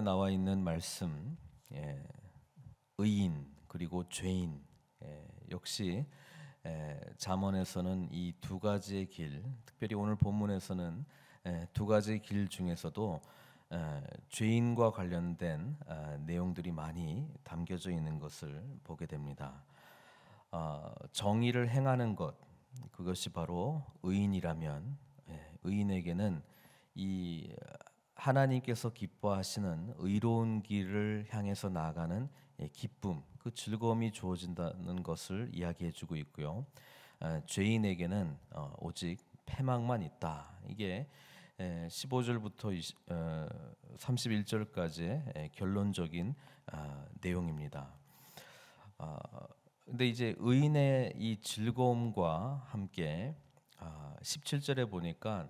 나와 있는 말씀, 예, 의인 그리고 죄인 예, 역시 예, 잠언에서는 이 두 가지의 길, 특별히 오늘 본문에서는 예, 두 가지 의길 중에서도 예, 죄인과 관련된 아, 내용들이 많이 담겨져 있는 것을 보게 됩니다. 어, 정의를 행하는 것 그것이 바로 의인이라면 예, 의인에게는 이 하나님께서 기뻐하시는 의로운 길을 향해서 나아가는 예, 기쁨, 그 즐거움이 주어진다는 것을 이야기해주고 있고요. 아, 죄인에게는 어, 오직 패망만 있다. 이게 15절부터 31절까지의 어, 결론적인 아, 내용입니다. 아, 근데 이제 의인의 이 즐거움과 함께 17절에 보니까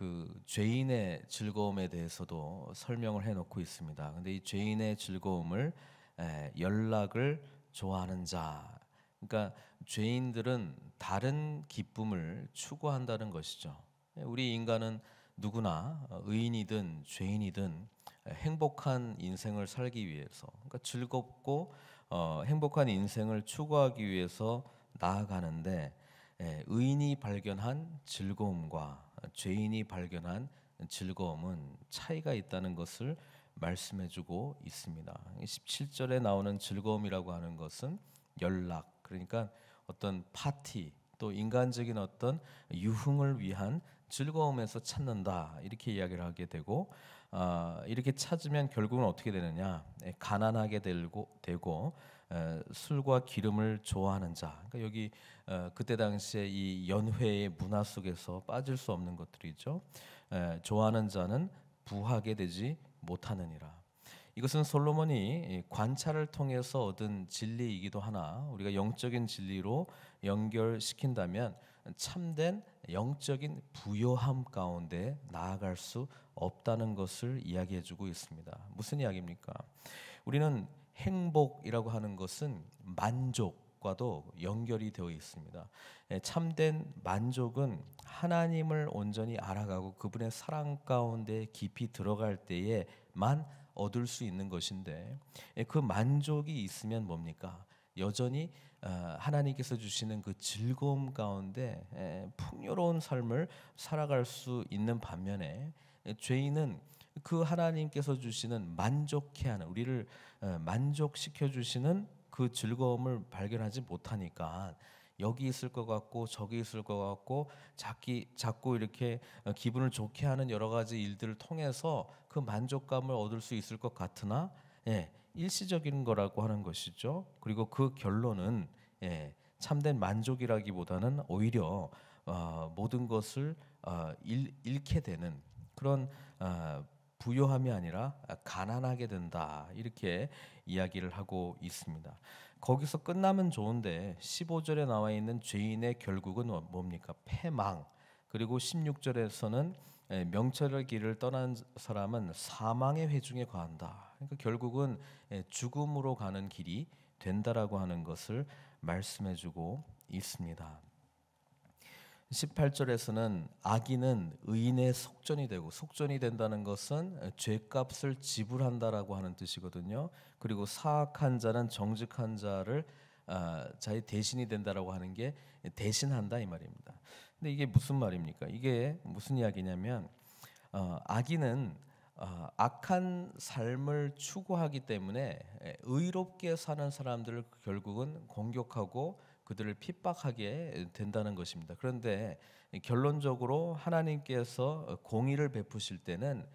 그 죄인의 즐거움에 대해서도 설명을 해놓고 있습니다. 근데 이 죄인의 즐거움을 에, 연락을 좋아하는 자, 그러니까 죄인들은 다른 기쁨을 추구한다는 것이죠. 예, 우리 인간은 누구나 어, 의인이든 죄인이든 행복한 인생을 살기 위해서, 그러니까 즐겁고 어, 행복한 인생을 추구하기 위해서 나아가는데 에, 의인이 발견한 즐거움과 죄인이 발견한 즐거움은 차이가 있다는 것을 말씀해주고 있습니다. 17절에 나오는 즐거움이라고 하는 것은 연락, 그러니까 어떤 파티, 또 인간적인 어떤 유흥을 위한 즐거움에서 찾는다 이렇게 이야기를 하게 되고 어, 이렇게 찾으면 결국은 어떻게 되느냐 예, 가난하게 되고, 되고 술과 기름을 좋아하는 자. 그러니까 여기 어, 그때 당시에 이 연회의 문화 속에서 빠질 수 없는 것들이죠. 좋아하는 자는 부하게 되지 못하느니라. 이것은 솔로몬이 관찰을 통해서 얻은 진리이기도 하나 우리가 영적인 진리로 연결시킨다면 참된 영적인 부요함 가운데 나아갈 수 없다는 것을 이야기해주고 있습니다. 무슨 이야기입니까? 우리는 행복이라고 하는 것은 만족과도 연결이 되어 있습니다. 예, 참된 만족은 하나님을 온전히 알아가고 그분의 사랑 가운데 깊이 들어갈 때에만 얻을 수 있는 것인데 예, 그 만족이 있으면 뭡니까? 여전히 어, 하나님께서 주시는 그 즐거움 가운데 예, 풍요로운 삶을 살아갈 수 있는 반면에 죄인은 그 하나님께서 주시는 만족해 하는 우리를 어, 만족시켜 주시는 그 즐거움을 발견하지 못하니까 여기 있을 것 같고 저기 있을 것 같고 자기 자꾸 이렇게 어, 기분을 좋게 하는 여러 가지 일들을 통해서 그 만족감을 얻을 수 있을 것 같으나 예, 일시적인 거라고 하는 것이죠. 그리고 그 결론은 예, 참된 만족이라기보다는 오히려 어, 모든 것을 어, 잃, 잃게 되는 그런 어, 부요함이 아니라 가난하게 된다 이렇게 이야기를 하고 있습니다. 거기서 끝나면 좋은데 15절에 나와 있는 죄인의 결국은 뭐, 뭡니까? 패망. 그리고 16절에서는 명철의 길을 떠난 사람은 사망의 회중에 관한다. 그러니까 결국은 죽음으로 가는 길이 된다라고 하는 것을 말씀해주고 있습니다. 18절에서는 악인은 의인의 속전이 되고 속전이 된다는 것은 죄값을 지불한다라고 하는 뜻이거든요. 그리고 사악한 자는 정직한 자를 아, 자의 대신이 된다라고 하는 게 대신한다 이 말입니다. 근데 이게 무슨 말입니까? 이게 무슨 이야기냐면 어, 악인은 어, 악한 삶을 추구하기 때문에 의롭게 사는 사람들을 결국은 공격하고 그들을 핍박하게 된다는 것입니다. 그런데 결론적으로 하나님께서 공의를 베푸실 때는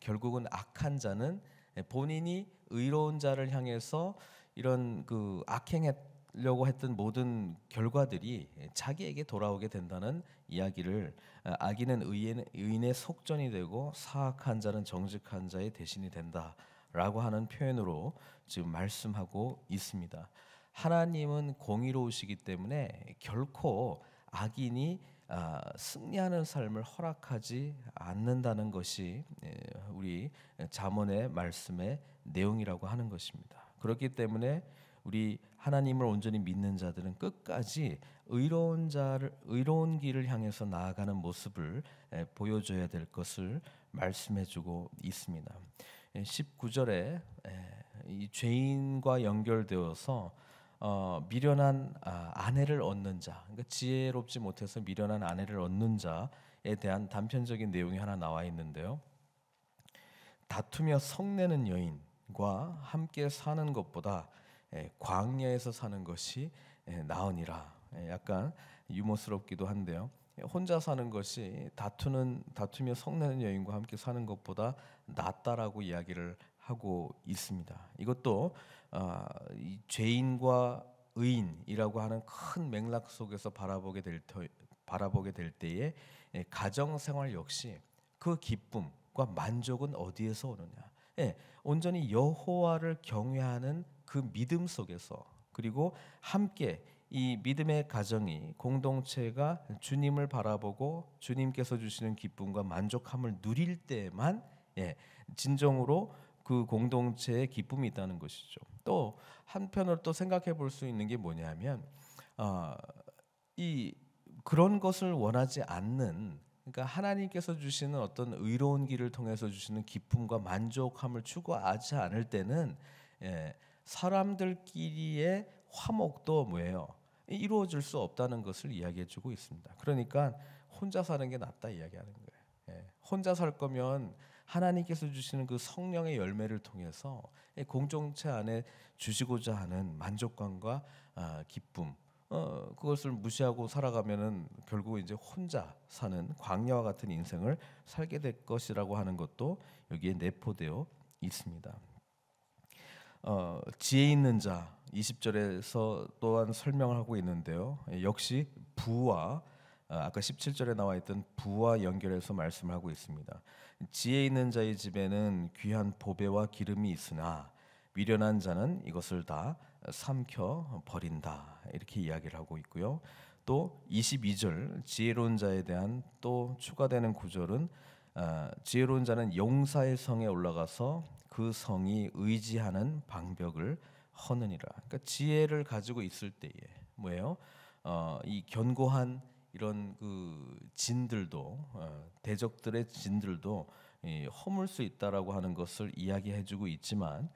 결국은 악한 자는 본인이 의로운 자를 향해서 이런 그 악행하려고 했던 모든 결과들이 자기에게 돌아오게 된다는 이야기를 악인은 의인의 속전이 되고 사악한 자는 정직한 자의 대신이 된다라고 하는 표현으로 지금 말씀하고 있습니다. 하나님은 공의로우시기 때문에 결코 악인이 아, 승리하는 삶을 허락하지 않는다는 것이 예, 우리 잠언의 말씀의 내용이라고 하는 것입니다. 그렇기 때문에 우리 하나님을 온전히 믿는 자들은 끝까지 의로운 자를 의로운 길을 향해서 나아가는 모습을 예, 보여줘야 될 것을 말씀해주고 있습니다. 19절에 예, 이 죄인과 연결되어서 어, 미련한 아, 내를 얻는 자, 그러니까 지혜롭지 못해서 미련한 아내를 얻는 자에 대한 단편적인 내용이 하나 나와 있는데요. 다투며 성내는 여인과 함께 사는 것보다 에, 예, 광야에서 사는 것이 에, 예, 나으니라. 에, 예, 약간 유머스럽기도 한데요. 혼자 사는 것이 다투는 다투며 성내는 여인과 함께 사는 것보다 낫다라고 이야기를 하고 있습니다. 이것도 어, 죄인과 의인이라고 하는 큰 맥락 속에서 바라보게 될 터, 바라보게 될 때에 예, 가정 생활 역시 그 기쁨과 만족은 어디에서 오느냐? 예, 온전히 여호와를 경외하는 그 믿음 속에서 그리고 함께 이 믿음의 가정이 공동체가 주님을 바라보고 주님께서 주시는 기쁨과 만족함을 누릴 때만 예, 진정으로 그 공동체의 기쁨이 있다는 것이죠. 또 한편으로 또 생각해 볼 수 있는 게 뭐냐면 어, 이 그런 것을 원하지 않는 그러니까 하나님께서 주시는 어떤 의로운 길을 통해서 주시는 기쁨과 만족함을 추구하지 않을 때는 예, 사람들끼리의 화목도 뭐예요? 이루어질 수 없다는 것을 이야기해주고 있습니다. 그러니까 혼자 사는 게 낫다 이야기하는 거예요. 예, 혼자 살 거면 하나님께서 주시는 그 성령의 열매를 통해서 공동체 안에 주시고자 하는 만족감과 아, 기쁨 어, 그것을 무시하고 살아가면은 결국 이제 혼자 사는 광야와 같은 인생을 살게 될 것이라고 하는 것도 여기에 내포되어 있습니다. 어, 지혜 있는 자 20절에서 또한 설명을 하고 있는데요. 역시 부와 어, 아까 17절에 나와 있던 부와 연결해서 말씀을 하고 있습니다. 지혜 있는 자의 집에는 귀한 보배와 기름이 있으나 미련한 자는 이것을 다 삼켜 버린다. 이렇게 이야기를 하고 있고요. 또 22절 지혜로운 자에 대한 또 추가되는 구절은 어, 지혜로운 자는 용사의 성에 올라가서 그 성이 의지하는 방벽을 허느니라. 그러니까 지혜를 가지고 있을 때에 뭐예요? 어, 이 견고한 이런 그 진들도 어, 대적들의 진들도 허물 수 있다라고 하는 것을 이야기해주고 있지만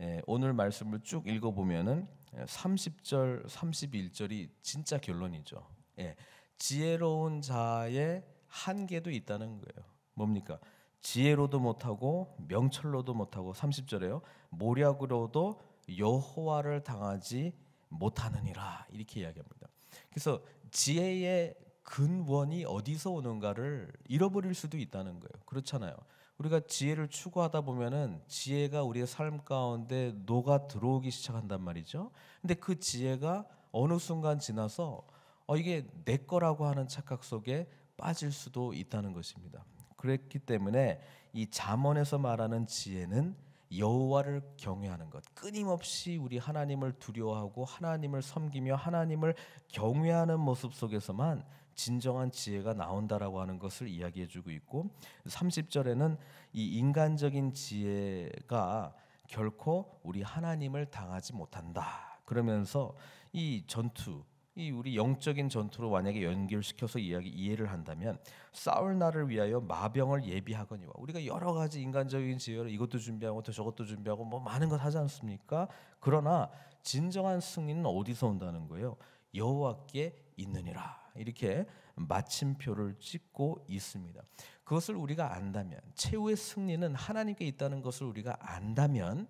예, 오늘 말씀을 쭉 읽어보면은 30절 예, 31절이 진짜 결론이죠. 예, 지혜로운 자의 한계도 있다는 거예요. 뭡니까? 지혜로도 못하고 명철로도 못하고 30절에요. 모략으로도 여호와를 당하지 못하느니라 이렇게 이야기합니다. 그래서 지혜의 근원이 어디서 오는가를 잃어버릴 수도 있다는 거예요. 그렇잖아요. 우리가 지혜를 추구하다 보면은 지혜가 우리의 삶 가운데 녹아 들어오기 시작한단 말이죠. 근데 그 지혜가 어느 순간 지나서 어 이게 내 거라고 하는 착각 속에 빠질 수도 있다는 것입니다. 그랬기 때문에 이 잠언에서 말하는 지혜는 여호와를 경외하는 것, 끊임없이 우리 하나님을 두려워하고 하나님을 섬기며 하나님을 경외하는 모습 속에서만 진정한 지혜가 나온다라고 하는 것을 이야기해 주고 있고 30절에는 이 인간적인 지혜가 결코 우리 하나님을 당하지 못한다. 그러면서 이 전투 이 우리 영적인 전투로 만약에 연결시켜서 이야기 이해를 한다면 싸울 날을 위하여 마병을 예비하거니와 우리가 여러 가지 인간적인 지혜로 이것도 준비하고 또 저것도 준비하고 뭐 많은 것 하지 않습니까? 그러나 진정한 승리는 어디서 온다는 거예요? 여호와께 있느니라. 이렇게 마침표를 찍고 있습니다. 그것을 우리가 안다면 최후의 승리는 하나님께 있다는 것을 우리가 안다면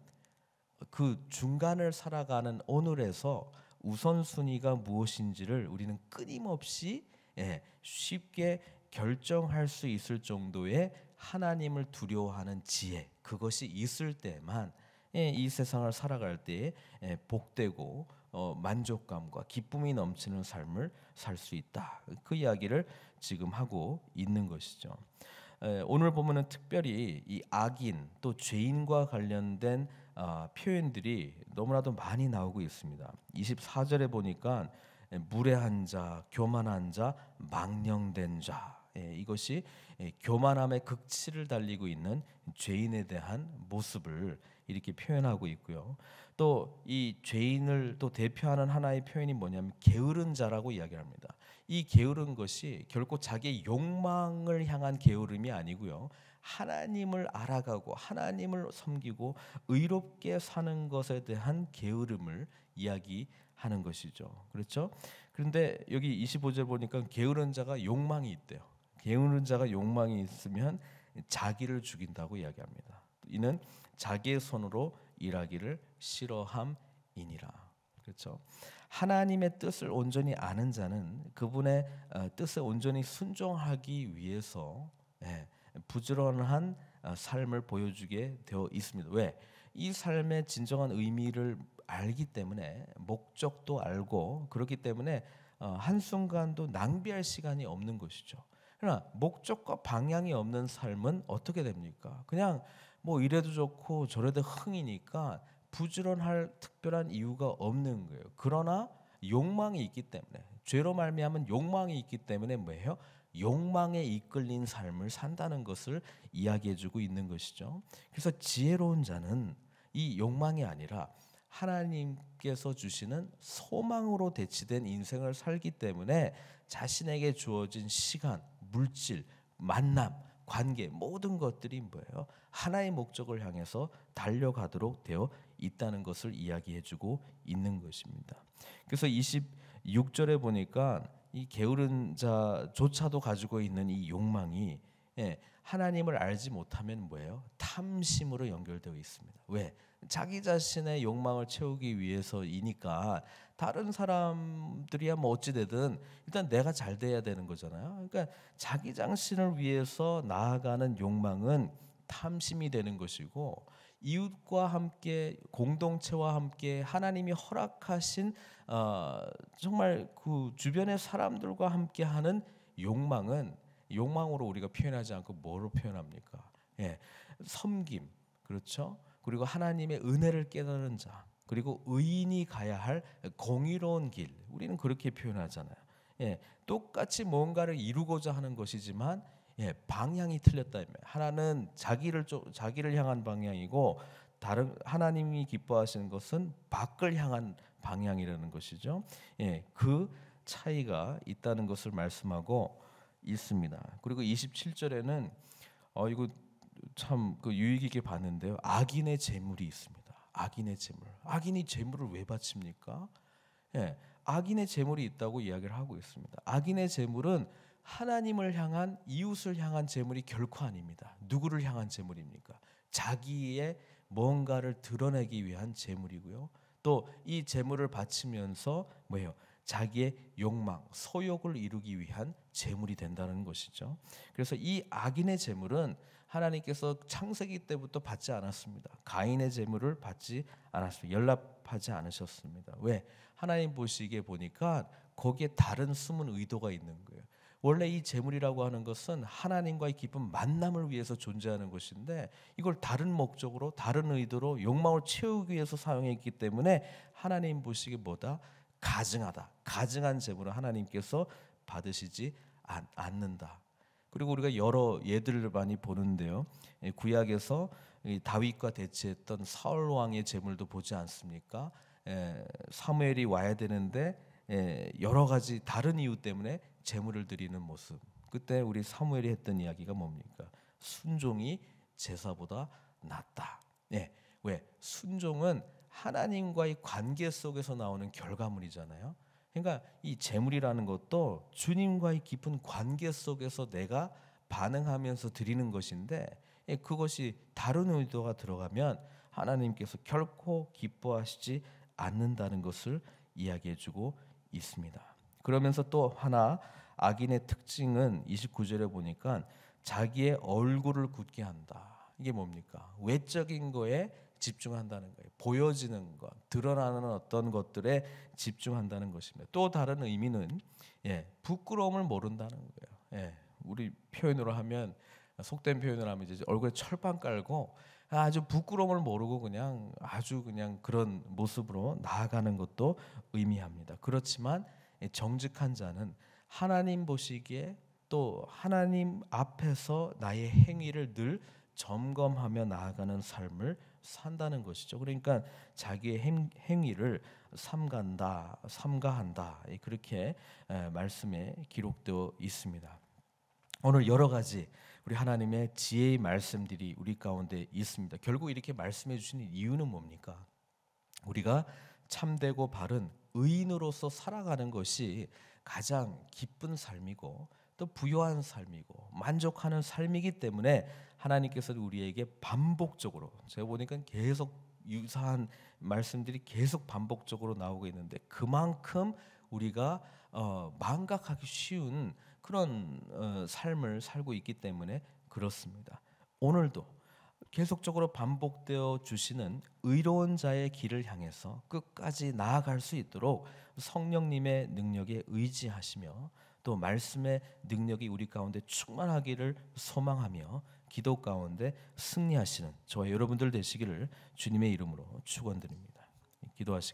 그 중간을 살아가는 오늘에서 우선순위가 무엇인지를 우리는 끊임없이 예, 쉽게 결정할 수 있을 정도의 하나님을 두려워하는 지혜 그것이 있을 때만 예, 이 세상을 살아갈 때 예, 복되고 어, 만족감과 기쁨이 넘치는 삶을 살 수 있다. 그 이야기를 지금 하고 있는 것이죠. 오늘 보면은 특별히 이 악인 또 죄인과 관련된 어, 표현들이 너무나도 많이 나오고 있습니다. 24절에 보니까 무례한 자, 교만한 자, 망령된 자. 예, 이것이 교만함의 극치를 달리고 있는 죄인에 대한 모습을 이렇게 표현하고 있고요. 또 이 죄인을 또 대표하는 하나의 표현이 뭐냐면 게으른 자라고 이야기합니다. 이 게으른 것이 결코 자기 욕망을 향한 게으름이 아니고요. 하나님을 알아가고 하나님을 섬기고 의롭게 사는 것에 대한 게으름을 이야기하는 것이죠. 그렇죠? 그런데 여기 25절 보니까 게으른 자가 욕망이 있대요. 게으른 자가 욕망이 있으면 자기를 죽인다고 이야기합니다. 이는 자기의 손으로 일하기를 싫어함이니라. 그렇죠? 하나님의 뜻을 온전히 아는 자는 그분의 어, 뜻에 온전히 순종하기 위해서 예, 부지런한 어, 삶을 보여주게 되어 있습니다. 왜? 이 삶의 진정한 의미를 알기 때문에 목적도 알고 그렇기 때문에 어, 한 순간도 낭비할 시간이 없는 것이죠. 그러나 목적과 방향이 없는 삶은 어떻게 됩니까? 그냥 뭐 이래도 좋고 저래도 흥이니까 부지런할 특별한 이유가 없는 거예요. 그러나 욕망이 있기 때문에 죄로 말미암은 욕망이 있기 때문에 뭐예요? 욕망에 이끌린 삶을 산다는 것을 이야기해주고 있는 것이죠. 그래서 지혜로운 자는 이 욕망이 아니라 하나님께서 주시는 소망으로 대치된 인생을 살기 때문에 자신에게 주어진 시간, 물질, 만남, 관계 모든 것들이 뭐예요? 하나의 목적을 향해서 달려가도록 되어 있다는 것을 이야기해주고 있는 것입니다. 그래서 26절에 보니까 이 게으른 자조차도 가지고 있는 이 욕망이 예, 하나님을 알지 못하면 뭐예요? 탐심으로 연결되어 있습니다. 왜? 자기 자신의 욕망을 채우기 위해서이니까 다른 사람들이야 뭐 어찌 되든 일단 내가 잘 돼야 되는 거잖아요. 그러니까 자기 장신을 위해서 나아가는 욕망은 탐심이 되는 것이고 이웃과 함께 공동체와 함께 하나님이 허락하신 어, 정말 그 주변의 사람들과 함께하는 욕망은 욕망으로 우리가 표현하지 않고 뭐로 표현합니까? 예, 섬김 그렇죠? 그리고 하나님의 은혜를 깨달은 자 그리고 의인이 가야 할 공의로운 길 우리는 그렇게 표현하잖아요. 예, 똑같이 뭔가를 이루고자 하는 것이지만 예, 방향이 틀렸다. 하나는 자기를 자기를 향한 방향이고 다른 하나님이 기뻐하시는 것은 밖을 향한 방향이라는 것이죠. 예, 그 차이가 있다는 것을 말씀하고 있습니다. 그리고 27절에는 어 이거 참 그 유익 있게 봤는데요. 악인의 재물이 있습니다. 악인의 재물. 악인이 재물을 왜 바칩니까? 예. 악인의 재물이 있다고 이야기를 하고 있습니다. 악인의 재물은 하나님을 향한 이웃을 향한 재물이 결코 아닙니다. 누구를 향한 재물입니까? 자기의 뭔가를 드러내기 위한 재물이고요. 또이 재물을 바치면서 뭐예요? 자기의 욕망, 소욕을 이루기 위한 재물이 된다는 것이죠. 그래서 이 악인의 재물은 하나님께서 창세기 때부터 받지 않았습니다. 가인의 재물을 받지 않았습니다. 연락하지 않으셨습니다. 왜? 하나님 보시기에 보니까 거기에 다른 숨은 의도가 있는 거예요. 원래 이 재물이라고 하는 것은 하나님과의 깊은 만남을 위해서 존재하는 것인데 이걸 다른 목적으로 다른 의도로 욕망을 채우기 위해서 사용했기 때문에 하나님 보시기 보다 가증하다. 가증한 재물을 하나님께서 받으시지 않, 않는다. 그리고 우리가 여러 예들을 많이 보는데요. 구약에서 다윗과 대치했던 사울 왕의 재물도 보지 않습니까? 사무엘이 와야 되는데 예, 여러 가지 다른 이유 때문에 제물을 드리는 모습. 그때 우리 사무엘이 했던 이야기가 뭡니까? 순종이 제사보다 낫다. 예. 왜? 순종은 하나님과의 관계 속에서 나오는 결과물이잖아요. 그러니까 이 제물이라는 것도 주님과의 깊은 관계 속에서 내가 반응하면서 드리는 것인데 예, 그것이 다른 의도가 들어가면 하나님께서 결코 기뻐하시지 않는다는 것을 이야기해주고 있습니다. 그러면서 또 하나 악인의 특징은 29절에 보니까 자기의 얼굴을 굳게 한다. 이게 뭡니까? 외적인 거에 집중한다는 거예요. 보여지는 것, 드러나는 어떤 것들에 집중한다는 것입니다. 또 다른 의미는 예, 부끄러움을 모른다는 거예요. 예, 우리 표현으로 하면 속된 표현을 하면 이제 얼굴에 철판 깔고 아주 부끄러움을 모르고 그냥 아주 그냥 그런 모습으로 나아가는 것도 의미합니다. 그렇지만 정직한 자는 하나님 보시기에 또 하나님 앞에서 나의 행위를 늘 점검하며 나아가는 삶을 산다는 것이죠. 그러니까 자기의 행, 위를 삼간다, 삼가한다 그렇게 말씀에 기록되어 있습니다. 오늘 여러 가지 우리 하나님의 지혜의 말씀들이 우리 가운데 있습니다. 결국 이렇게 말씀해 주시는 이유는 뭡니까? 우리가 참되고 바른 의인으로서 살아가는 것이 가장 기쁜 삶이고 또 부유한 삶이고 만족하는 삶이기 때문에 하나님께서 우리에게 반복적으로 제가 보니까 계속 유사한 말씀들이 계속 반복적으로 나오고 있는데 그만큼 우리가 어, 망각하기 쉬운 그런 어, 삶을 살고 있기 때문에 그렇습니다. 오늘도 계속적으로 반복되어 주시는 의로운 자의 길을 향해서 끝까지 나아갈 수 있도록 성령님의 능력에 의지하시며 또 말씀의 능력이 우리 가운데 충만하기를 소망하며 기도 가운데 승리하시는 저와 여러분들 되시기를 주님의 이름으로 축원드립니다. 기도하시